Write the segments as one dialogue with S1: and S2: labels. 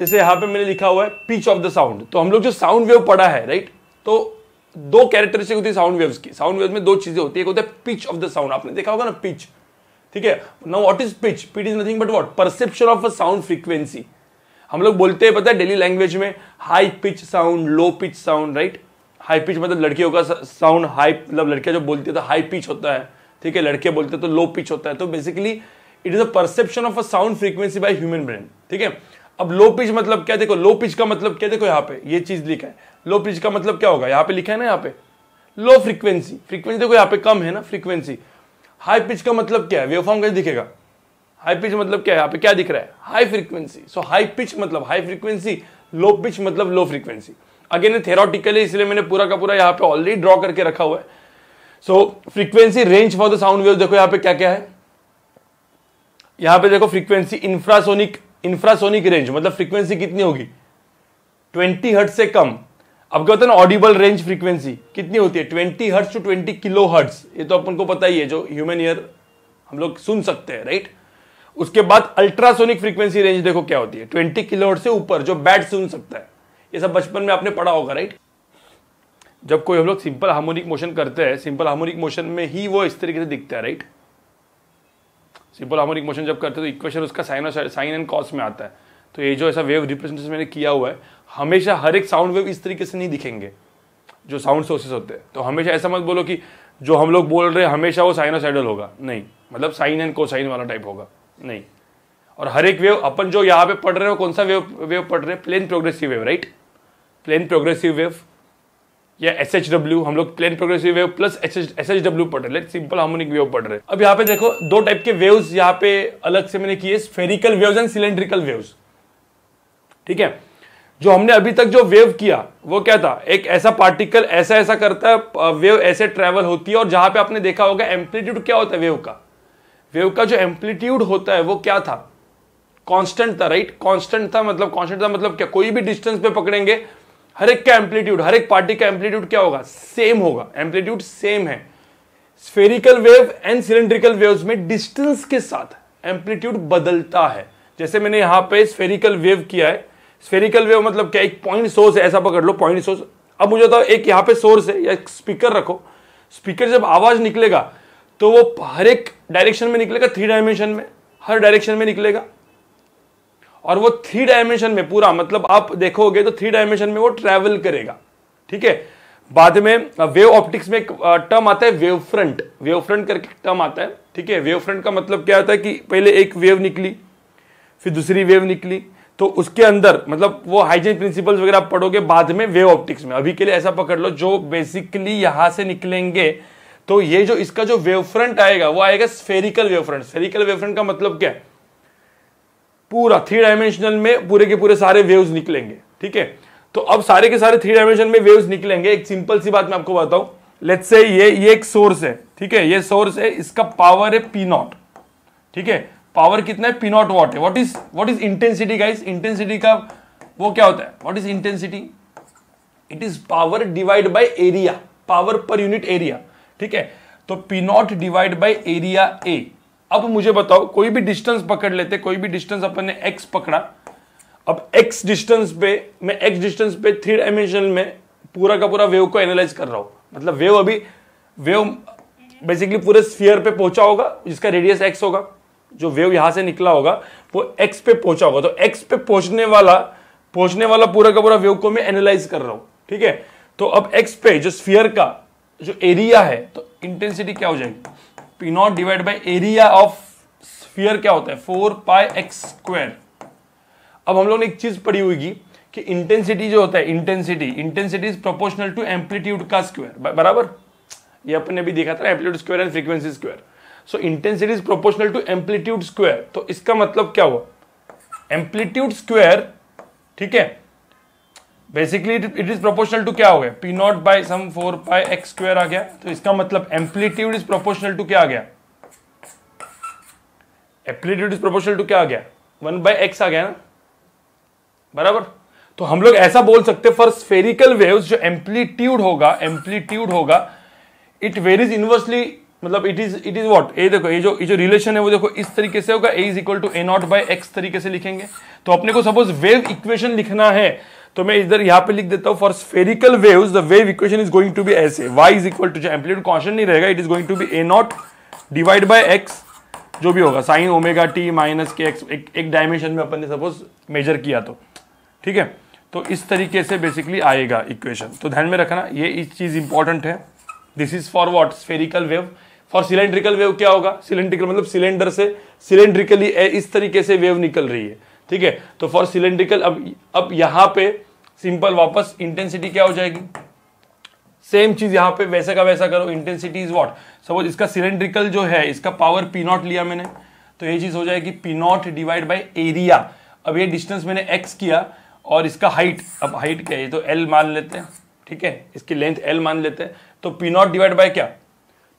S1: जैसे यहाँ पे मैंने लिखा हुआ है पीच ऑफ द साउंड तो हम लोग जो साउंड वेव पढ़ा है राइट तो दो कैरेक्टरिस्टिक होती है साउंड वेव्स की साउंड वेव्स में दो चीजें होती है एक होता है पिच ऑफ द साउंड आपने देखा होगा ना पिच ठीक है now what is pitch pitch is nothing but what perception of a sound frequency हम लोग बोलते हैं पता है डेली लैंग्वेज में high pitch sound low pitch sound right high pitch मतलब लड़कियों का साउंड हाई मतलब लड़कियां जो बोलती है तो हाई पिच होता है ठीक है लड़के बोलते हैं तो लो पिच होता है तो basically it is a perception of a sound frequency by human brain ठीक है अब लो पिच मतलब क्या देखो लो पिच का मतलब क्या देखो यहाँ पे ये चीज लिखा है लो पिच का मतलब क्या होगा यहाँ पे लिखा है ना यहाँ पे लो फ्रीक्वेंसी फ्रीक्वेंसी देखो यहाँ पे कम है ना फ्रीक्वेंसी हाई पिच का मतलब क्या है वेवफॉर्म कैसे दिखेगा हाई पिच मतलब क्या है यहाँ पे क्या दिख रहा है high frequency so high pitch मतलब हाई फ्रीक्वेंसी लो पिच मतलब लो फ्रीक्वेंसी अगेन थेरोटिकली इसलिए मैंने पूरा का पूरा यहाँ पे ऑलरेडी ड्रॉ करके रखा हुआ है so frequency range for the sound wave देखो यहाँ पे क्या क्या है यहाँ पे देखो फ्रीक्वेंसी इंफ्रासोनिक इंफ्रासोनिक रेंज मतलब फ्रीक्वेंसी कितनी होगी 20 हर्ट से कम अब क्या होता है ना ऑडिबल रेंज फ्रीक्वेंसी कितनी होती है twenty hertz to twenty kilo hertz ये तो अपन को पता ही है जो ह्यूमन ईयर हम लोग सुन सकते हैं राइट उसके बाद अल्ट्रासोनिक फ्रीक्वेंसी रेंज देखो क्या होती है ट्वेंटी किलो हर्ट से ऊपर जो बैट सुन सकता है ये सब बचपन में आपने पढ़ा होगा राइट जब कोई हम लोग सिंपल हार्मोनिक मोशन करते हैं सिंपल हार्मोनिक मोशन में ही वो इस तरीके से दिखता है राइट सिंपल हार्मोनिक मोशन जब करते हैं तो इक्वेशन उसका साइन और साइन एंड कॉस में आता है तो ये जो ऐसा वेव रिप्रेजेंटेशन मैंने किया हुआ है हमेशा हर एक साउंड वेव इस तरीके से नहीं दिखेंगे जो साउंड सोर्सेस होते हैं तो हमेशा ऐसा मत बोलो कि जो हम लोग बोल रहे हैं हमेशा वो साइनोसाइडल होगा नहीं मतलब साइन एंड कोसाइन वाला टाइप होगा नहीं और हर एक वेव अपन जो यहाँ पे पढ़ रहे हो कौन सा वेव वेव पढ़ रहे हैं plane progressive wave right plane progressive wave या एस एच डब्ल्यू हम लोग plane progressive wave plus S H W पढ़ रहे सिंपल हार्मोनिक वेव पढ़ रहे अब यहाँ पे देखो दो टाइप के वेव्स यहाँ पे अलग से मैंने किए spherical waves and cylindrical waves ठीक है जो हमने अभी तक जो वेव किया वो क्या था एक ऐसा पार्टिकल ऐसा ऐसा करता है वेव ऐसे ट्रेवल होती है और जहां पे आपने देखा होगा एम्पलीट्यूड क्या होता है वेव का वेव का जो एम्पलीट्यूड होता है वो क्या था कांस्टेंट था राइट कांस्टेंट था मतलब कांस्टेंट था मतलब क्या कोई भी डिस्टेंस पे पकड़ेंगे हर एक का एम्पलीट्यूड हर एक पार्टी का एम्पलीट्यूड क्या होगा सेम होगा एम्पलीट्यूड सेम है spherical wave and cylindrical waves में डिस्टेंस के साथ एम्पलीट्यूड बदलता है जैसे मैंने यहां पे स्फेरिकल वेव किया है स्फेरिकल वेव मतलब क्या एक पॉइंट सोर्स है ऐसा पकड़ लो पॉइंट सोर्स अब मुझे बताओ एक यहां पे सोर्स है या एक स्पीकर रखो स्पीकर जब आवाज निकलेगा तो वो हर एक डायरेक्शन में निकलेगा थ्री डायमेंशन में हर डायरेक्शन में निकलेगा और वो थ्री डायमेंशन में पूरा मतलब आप देखोगे तो थ्री डायमेंशन में वो ट्रेवल करेगा ठीक है बाद में वेव uh, ऑप्टिक्स में एक टर्म uh, आता है वेव फ्रंट वेव फ्रंट करके टर्म आता है ठीक है वेव फ्रंट का मतलब क्या होता है कि पहले एक वेव निकली फिर दूसरी वेव निकली तो उसके अंदर मतलब वो हाइजीन प्रिंसिपल्स वगैरह पढ़ोगे बाद में वेव ऑप्टिक्स में अभी के लिए ऐसा पकड़ लो जो बेसिकली यहां से निकलेंगे तो ये जो इसका जो वेव फ्रंट आएगा वो आएगा spherical wave front spherical wave front का मतलब क्या है पूरा थ्री डायमेंशनल में पूरे के पूरे सारे वेव्स निकलेंगे ठीक है तो अब सारे के सारे थ्री डायमेंशन में वेव्स निकलेंगे एक सिंपल सी बात मैं आपको बताऊं लेट्स से ये ये एक सोर्स है ठीक है ये सोर्स है इसका पावर है पी नॉट ठीक है पावर कितना है पी नॉट वॉट है what is what is intensity guys intensity का वो क्या होता है what is intensity it is power divide by area power per unit area ठीक है तो P naught divide by area A अब मुझे बताओ कोई भी डिस्टेंस पकड़ लेते कोई भी डिस्टेंस अपन ने एक्स पकड़ा अब एक्स डिस्टेंस पे मैं एक्स डिस्टेंस पे थ्री डायमेंशन में पूरा का पूरा वेव को एनालाइज कर रहा हूं मतलब वेव अभी वेव बेसिकली पूरे स्फीयर पे पहुंचा होगा जिसका रेडियस एक्स होगा जो वेव यहां से निकला होगा वो एक्स पे पहुंचा होगा तो एक्स पे पहुंचने वाला पहुंचने वाला पूरा का पूरा वेव को मैं एनालाइज कर रहा हूं ठीक है तो अब एक्स पे जो स्फीयर का जो एरिया है तो इंटेंसिटी क्या हो जाएगी P naught divide by area of sphere क्या होता है फोर पाई एक्स स्क्वेर अब हम लोग ने एक चीज पढ़ी हुई कि इंटेंसिटी जो होता है intensity intensity is proportional to amplitude का स्क्वायर बराबर ये अपने भी देखा था amplitude square and frequency square so intensity is proportional to amplitude square तो इसका मतलब क्या हुआ एम्पलीट्यूड स्क्वायर ठीक है basically it is proportional to क्या हो गया P naught by some four pi X square आ गया तो इसका मतलब एम्पलीट्यूड इज प्रोपोर्शनल टू क्या आ गया एम्पलीट्यूड इज प्रोपोर्शनल टू क्या आ गया वन बाय एक्स आ गया ना बराबर तो हम लोग ऐसा बोल सकते फॉर स्फेरिकल वेव जो एम्पलीट्यूड होगा एम्पलीट्यूड होगा इट वेरीज इनवर्सली मतलब it is it is what A देखो ये जो ये जो रिलेशन है वो देखो इस तरीके से होगा A is equal to A naught by X तरीके से लिखेंगे तो अपने को सपोज वेव इक्वेशन लिखना है तो मैं इधर यहां पे लिख देता हूं for spherical waves the wave equation is going to be ऐसे y is equal to amplitude constant नहीं रहेगा it is going to be A naught divide by X जो भी होगा sine omega T minus K X एक, एक dimension में अपन ने सपोज मेजर किया तो ठीक है तो इस तरीके से बेसिकली आएगा इक्वेशन तो ध्यान में रखना ये इस चीज इंपॉर्टेंट है this is for what spherical wave for cylindrical wave क्या होगा सिलेंड्रिकल मतलब सिलेंडर से सिलेंड्रिकली इस तरीके से वेव निकल रही है ठीक है तो फॉर सिलेंड्रिकल अब अब यहां पे सिंपल वापस इंटेंसिटी क्या हो जाएगी सेम चीज यहां पे वैसे का वैसा करो इंटेंसिटी इज व्हाट सपोज इसका सिलेंड्रिकल जो है इसका पावर पी नॉट लिया मैंने तो ये चीज हो जाएगी P naught divide by area अब ये डिस्टेंस मैंने एक्स किया और इसका हाइट अब हाइट क्या है तो एल मान लेते हैं ठीक है इसकी लेंथ एल मान लेते हैं तो पी नॉट डिवाइड बाय क्या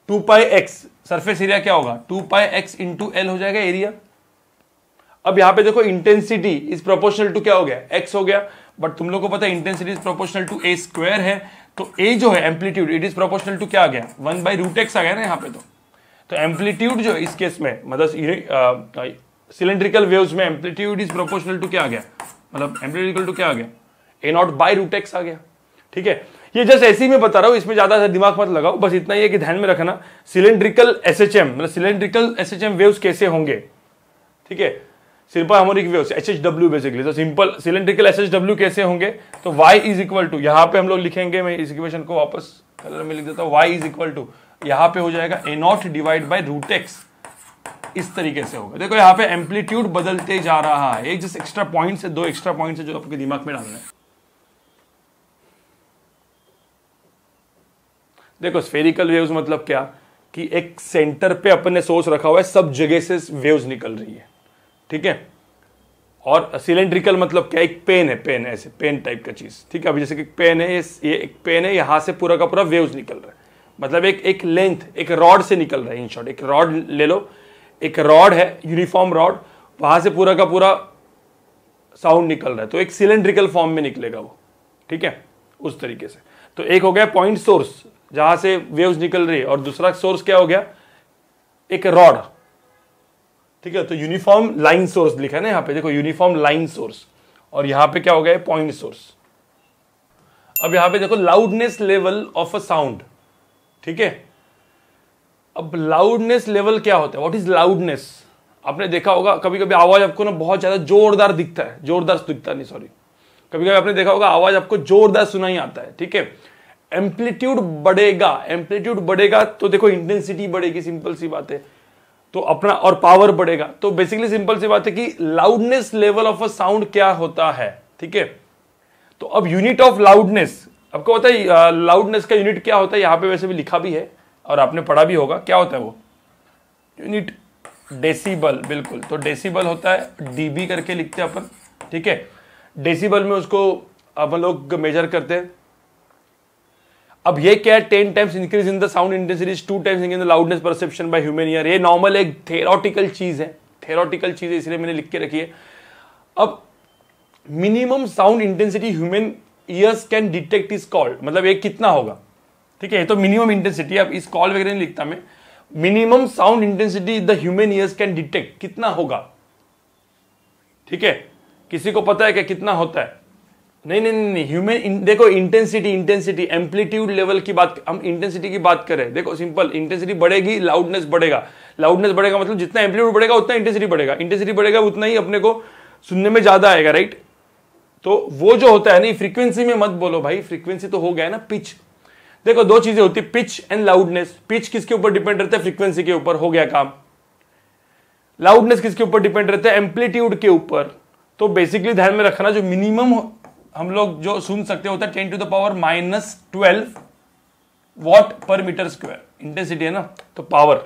S1: two pi X surface area क्या होगा two pi X into L हो जाएगा एरिया अब यहां पे देखो इंटेंसिटी इज प्रोपोर्शनल टू क्या हो गया एक्स हो गया बट तुम लोग को पता है intensity is proportional to A square है तो ए जो है amplitude it is proportional to क्या आ गया वन बाई रूट एक्स आ गया ना यहाँ पे तो तो एम्पलीट्यूड जो इस केस में मतलब सिलेंड्रिकल वेव्स में एम्पलीट्यूड इज प्रोपोर्शनल टू क्या आ गया मतलब एम्पलीट्यूड टू क्या आ गया A naught by root X आ गया ठीक है ये जस्ट ऐसे ही मैं बता रहा हूँ इसमें ज्यादा दिमाग मत लगाओ बस इतना ही है कि ध्यान में रखना सिलेंड्रिकल एस एच एम मतलब cylindrical S H M waves कैसे होंगे ठीक है simple harmonic waves H H W basically तो simple cylindrical H H W कैसे होंगे तो वाई इज इक्वल टू यहाँ पे हम लोग लिखेंगे मैं इस इक्वेशन को वापस कलर में लिख देता हूँ वाई इज इक्वल टू यहाँ पे हो जाएगा a naught divide by root x इस तरीके से होगा देखो यहाँ पे एम्पलीट्यूड बदलते जा रहा है एक जिस एक्स्ट्रा पॉइंट है दो एक्स्ट्रा पॉइंट है जो आपके दिमाग में डालना है देखो स्फेरिकल वेव्स मतलब क्या कि एक सेंटर पे अपने सोर्स रखा हुआ है सब जगह से वेव्स निकल रही है ठीक है और सिलेंड्रिकल मतलब क्या एक पेन है पेन है ऐसे पेन टाइप का चीज़ ठीक है अभी जैसे कि पेन है ये एक पेन है यहां से पूरा का पूरा वेव्स निकल रहा है मतलब एक एक लेंथ एक रॉड से निकल रहा है इन शॉर्ट एक रॉड ले लो एक रॉड है यूनिफॉर्म रॉड वहां से पूरा का पूरा साउंड निकल रहा है तो एक सिलेंड्रिकल फॉर्म में निकलेगा वो ठीक है उस तरीके से तो एक हो गया पॉइंट सोर्स जहां से वेव्स निकल रही है और दूसरा सोर्स क्या हो गया एक रॉड ठीक है तो यूनिफॉर्म लाइन सोर्स लिखा है ना यहाँ पे देखो यूनिफॉर्म लाइन सोर्स और यहाँ पे क्या हो गया पॉइंट सोर्स अब यहाँ पे देखो loudness level of a sound ठीक है अब लाउडनेस लेवल क्या होता है व्हाट इज लाउडनेस आपने देखा होगा कभी कभी आवाज आपको ना बहुत ज्यादा जोरदार दिखता है जोरदार दिखता नहीं सॉरी कभी कभी आपने देखा होगा आवाज आपको जोरदार सुनाई आता है ठीक है एम्पलीट्यूड बढ़ेगा एम्पलीट्यूड बढ़ेगा तो देखो इंटेंसिटी बढ़ेगी सिंपल सी बात है तो अपना और पावर बढ़ेगा तो बेसिकली सिंपल सी बात है कि loudness level of a sound क्या होता है ठीक है तो अब यूनिट ऑफ लाउडनेस आपको पता है लाउडनेस का यूनिट क्या होता है यहां पे वैसे भी लिखा भी है और आपने पढ़ा भी होगा क्या होता है वो यूनिट डेसीबल बिल्कुल तो डेसीबल होता है डीबी करके लिखते हैं अपन ठीक है डेसीबल में उसको अपन लोग मेजर करते हैं अब ये क्या है ten times increase in the sound intensities two times in the loudness perception by human ear ये नॉर्मल एक थेरोटिकल चीज है थेरोटिकल चीज है इसलिए मैंने लिख के रखी है अब minimum sound intensity human ears can detect is called मतलब ये कितना होगा ठीक है ये तो मिनिमम इंटेंसिटी अब इस कॉल वगैरह नहीं लिखता मैं minimum sound intensity the human ears can detect कितना होगा ठीक है किसी को पता है क्या कितना होता है नहीं नहीं नहीं ह्यूमन इन, देखो इंटेंसिटी इंटेंसिटी एम्पलीट्यूड लेवल की बात हम इंटेंसिटी की बात करें देखो सिंपल इंटेंसिटी बढ़ेगी लाउडनेस बढ़ेगा लाउडनेस बढ़ेगा मतलब जितना एम्पलीट्यूड बढ़ेगा उतना इंटेंसिटी बढ़ेगा इंटेंसिटी बढ़ेगा उतना ही अपने को सुनने में ज्यादा आएगा राइट तो वो जो होता है ना फ्रीक्वेंसी में मत बोलो भाई फ्रीक्वेंसी तो हो गया ना पिच देखो दो चीजें होती है पिच एंड लाउडनेस पिच किसके ऊपर डिपेंड रहता है फ्रीक्वेंसी के ऊपर हो गया काम लाउडनेस किसके ऊपर डिपेंड रहता है एम्पलीट्यूड के ऊपर तो बेसिकली ध्यान में रखना जो मिनिमम हम लोग जो सुन सकते होता है ten to the power minus twelve watt per metre square intensity है ना तो पावर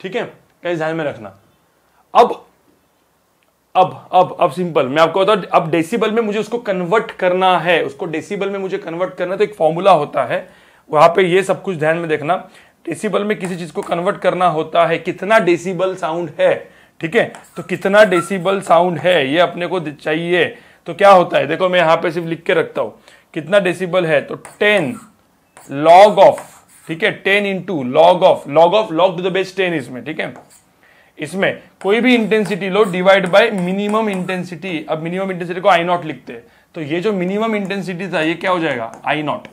S1: ठीक है कैसे ध्यान में रखना अब अब अब अब सिंपल मैं आपको बताऊं अब डेसिबल में मुझे उसको कन्वर्ट करना है उसको डेसिबल में मुझे कन्वर्ट करना है तो एक फॉर्मूला होता है वहां पे ये सब कुछ ध्यान में देखना डेसिबल में किसी चीज को कन्वर्ट करना होता है कितना डेसिबल साउंड है ठीक है तो कितना डेसिबल साउंड है ये अपने को चाहिए तो क्या होता है देखो मैं यहां पे सिर्फ लिख के रखता हूं कितना डेसिबल है तो टेन लॉग ऑफ ठीक है ten into log of log of log to the ten इसमें ठीक है इसमें कोई भी इंटेंसिटी लो डिवाइड बाय मिनिमम इंटेंसिटी अब मिनिमम इंटेंसिटी को आई नॉट लिखते हैं तो ये जो मिनिमम इंटेंसिटी था ये क्या हो जाएगा आई नॉट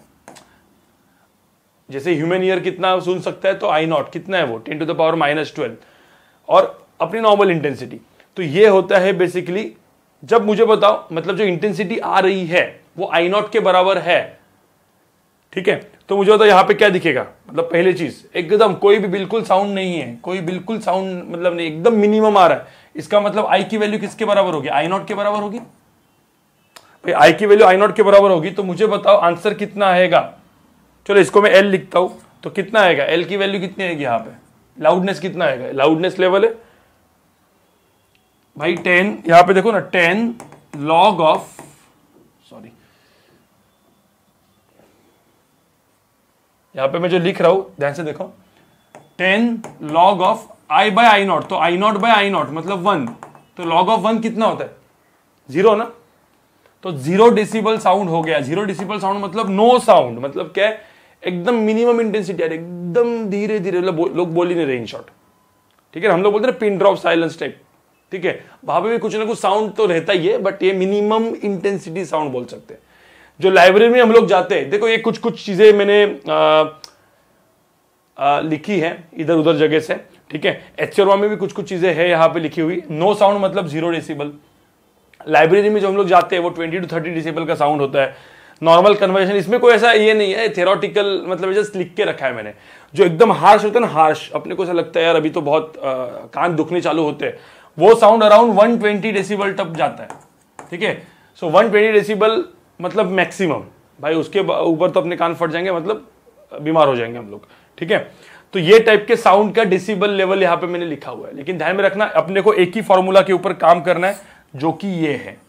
S1: जैसे ह्यूमन ईयर कितना सुन सकता है तो आई नॉट कितना है वो ten to the power minus twelve और अपनी नॉर्मल इंटेंसिटी तो ये होता है बेसिकली जब मुझे बताओ मतलब जो इंटेंसिटी आ रही है वो आई नॉट के बराबर है ठीक है तो मुझे बताओ यहाँ पे क्या दिखेगा मतलब पहले चीज एकदम कोई भी बिल्कुल साउंड नहीं है कोई बिल्कुल साउंड मतलब नहीं एकदम मिनिमम आ रहा है इसका मतलब आई की वैल्यू किसके बराबर होगी आई नॉट के बराबर होगी भाई आई की वैल्यू आई नॉट के बराबर होगी तो मुझे बताओ आंसर कितना आएगा चलो इसको मैं एल लिखता हूं तो कितना आएगा एल की वैल्यू कितनी आएगी यहाँ पे लाउडनेस कितना आएगा लाउडनेस लेवल है भाई टेन यहां पे देखो ना टेन लॉग ऑफ सॉरी यहां पे मैं जो लिख रहा हूं ध्यान से देखो ten log of I by I naught तो I naught by I naught मतलब वन तो लॉग ऑफ वन कितना होता है जीरो ना तो जीरो डेसिबल साउंड हो गया जीरो डेसिबल साउंड मतलब नो साउंड मतलब क्या है एकदम मिनिमम इंटेंसिटी एकदम धीरे धीरे मतलब लोग बोल ही नहीं रहे इन शॉर्ट ठीक है हम लोग बोलते हैं पिन ड्रॉप साइलेंस टाइप ठीक है भाभी में कुछ ना कुछ साउंड तो रहता ही है बट ये मिनिमम इंटेंसिटी साउंड बोल सकते हैं जो लाइब्रेरी में हम लोग जाते हैं देखो ये कुछ कुछ चीजें मैंने आ, आ, लिखी है इधर उधर जगह से ठीक है एच में भी कुछ कुछ चीजें है यहाँ पे लिखी हुई नो साउंड मतलब जीरो डेसिबल लाइब्रेरी में जो हम लोग जाते हैं वो ट्वेंटी टू थर्टी डेसिबल का साउंड होता है नॉर्मल कन्वर्सेशन इसमें कोई ऐसा ये नहीं है थेरोटिकल मतलब जस्ट लिख के रखा है मैंने जो एकदम हार्श होता है ना हार्श अपने को ऐसा लगता है यार अभी तो बहुत आ, कान दुखने चालू होते हैं वो साउंड अराउंड 120 डेसिबल तक जाता है ठीक है सो 120 डेसिबल मतलब मैक्सिमम भाई उसके ऊपर तो अपने कान फट जाएंगे मतलब बीमार हो जाएंगे हम लोग ठीक है तो ये टाइप के साउंड का डेसिबल लेवल यहां पे मैंने लिखा हुआ है लेकिन ध्यान में रखना अपने को एक ही फॉर्मूला के ऊपर काम करना है जो कि ये है